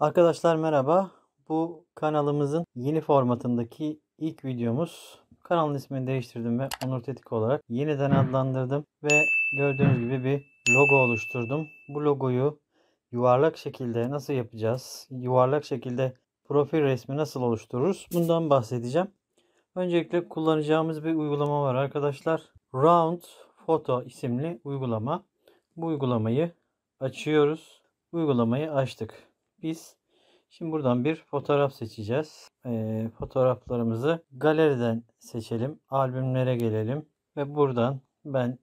Arkadaşlar merhaba. Bu kanalımızın yeni formatındaki ilk videomuz. Kanalın ismini değiştirdim ve Onur Tetik olarak yeniden adlandırdım ve gördüğünüz gibi bir logo oluşturdum. Bu logoyu yuvarlak şekilde nasıl yapacağız? Yuvarlak şekilde profil resmi nasıl oluştururuz? Bundan bahsedeceğim. Öncelikle kullanacağımız bir uygulama var arkadaşlar. Round Photo isimli uygulama. Bu uygulamayı açıyoruz. Uygulamayı açtık biz şimdi buradan bir fotoğraf seçeceğiz. E, fotoğraflarımızı galeriden seçelim. Albümlere gelelim ve buradan ben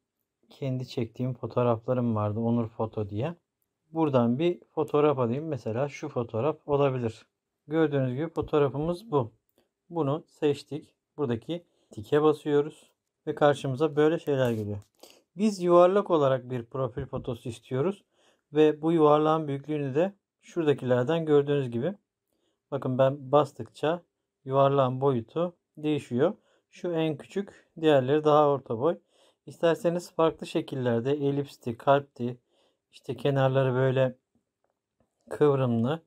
kendi çektiğim fotoğraflarım vardı Onur Foto diye. Buradan bir fotoğraf alayım. Mesela şu fotoğraf olabilir. Gördüğünüz gibi fotoğrafımız bu. Bunu seçtik. Buradaki tike basıyoruz ve karşımıza böyle şeyler geliyor. Biz yuvarlak olarak bir profil fotosu istiyoruz ve bu yuvarlağın büyüklüğünü de Şuradakilerden gördüğünüz gibi bakın ben bastıkça yuvarlan boyutu değişiyor. Şu en küçük, diğerleri daha orta boy. İsterseniz farklı şekillerde elipsti, kalpti, işte kenarları böyle kıvrımlı,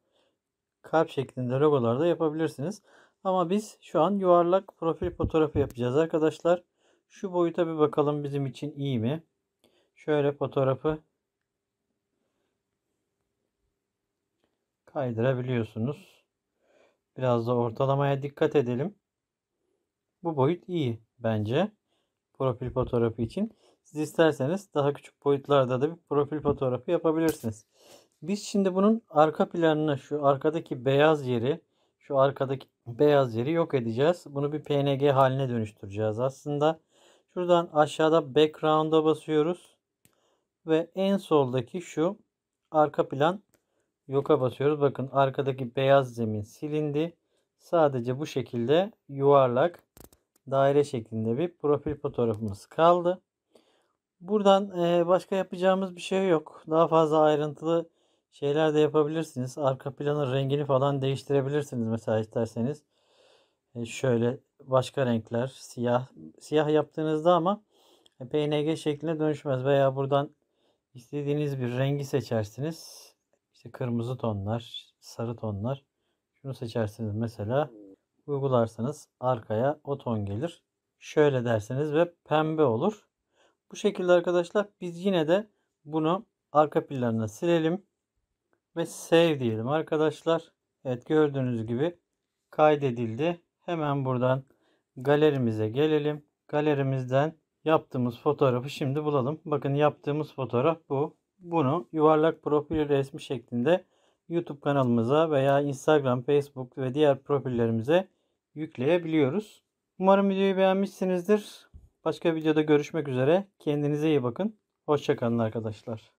kalp şeklinde logolar da yapabilirsiniz. Ama biz şu an yuvarlak profil fotoğrafı yapacağız arkadaşlar. Şu boyuta bir bakalım bizim için iyi mi? Şöyle fotoğrafı kaydırabiliyorsunuz. Biraz da ortalamaya dikkat edelim. Bu boyut iyi bence. Profil fotoğrafı için. Siz isterseniz daha küçük boyutlarda da bir profil fotoğrafı yapabilirsiniz. Biz şimdi bunun arka planını şu arkadaki beyaz yeri şu arkadaki beyaz yeri yok edeceğiz. Bunu bir PNG haline dönüştüreceğiz aslında. Şuradan aşağıda background'a basıyoruz. Ve en soldaki şu arka plan yoka basıyoruz. Bakın arkadaki beyaz zemin silindi. Sadece bu şekilde yuvarlak daire şeklinde bir profil fotoğrafımız kaldı. Buradan başka yapacağımız bir şey yok. Daha fazla ayrıntılı şeyler de yapabilirsiniz. Arka planın rengini falan değiştirebilirsiniz mesela isterseniz. Şöyle başka renkler siyah siyah yaptığınızda ama PNG şekline dönüşmez veya buradan istediğiniz bir rengi seçersiniz işte kırmızı tonlar, sarı tonlar. Şunu seçersiniz mesela hmm. uygularsanız arkaya o ton gelir. Şöyle derseniz ve pembe olur. Bu şekilde arkadaşlar biz yine de bunu arka planına silelim ve save diyelim arkadaşlar. Evet gördüğünüz gibi kaydedildi. Hemen buradan galerimize gelelim. Galerimizden yaptığımız fotoğrafı şimdi bulalım. Bakın yaptığımız fotoğraf bu. Bunu yuvarlak profil resmi şeklinde YouTube kanalımıza veya Instagram, Facebook ve diğer profillerimize yükleyebiliyoruz. Umarım videoyu beğenmişsinizdir. Başka videoda görüşmek üzere. Kendinize iyi bakın. Hoşçakalın arkadaşlar.